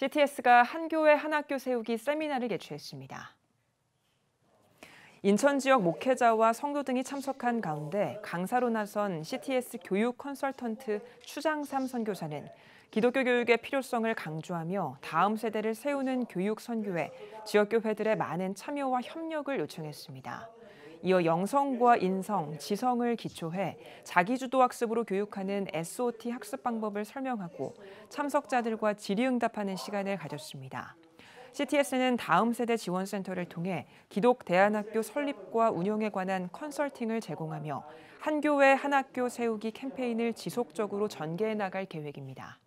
CTS가 한교회 한학교 세우기 세미나를 개최했습니다. 인천 지역 목회자와 성도 등이 참석한 가운데 강사로 나선 CTS 교육 컨설턴트 추장삼 선교사는 기독교 교육의 필요성을 강조하며 다음 세대를 세우는 교육 선교에 지역 교회들의 많은 참여와 협력을 요청했습니다. 이어 영성과 인성, 지성을 기초해 자기주도 학습으로 교육하는 SOT 학습 방법을 설명하고 참석자들과 질의응답하는 시간을 가졌습니다. CTS는 다음 세대 지원센터를 통해 기독 대안학교 설립과 운영에 관한 컨설팅을 제공하며 한 교회 한 학교 세우기 캠페인을 지속적으로 전개해 나갈 계획입니다.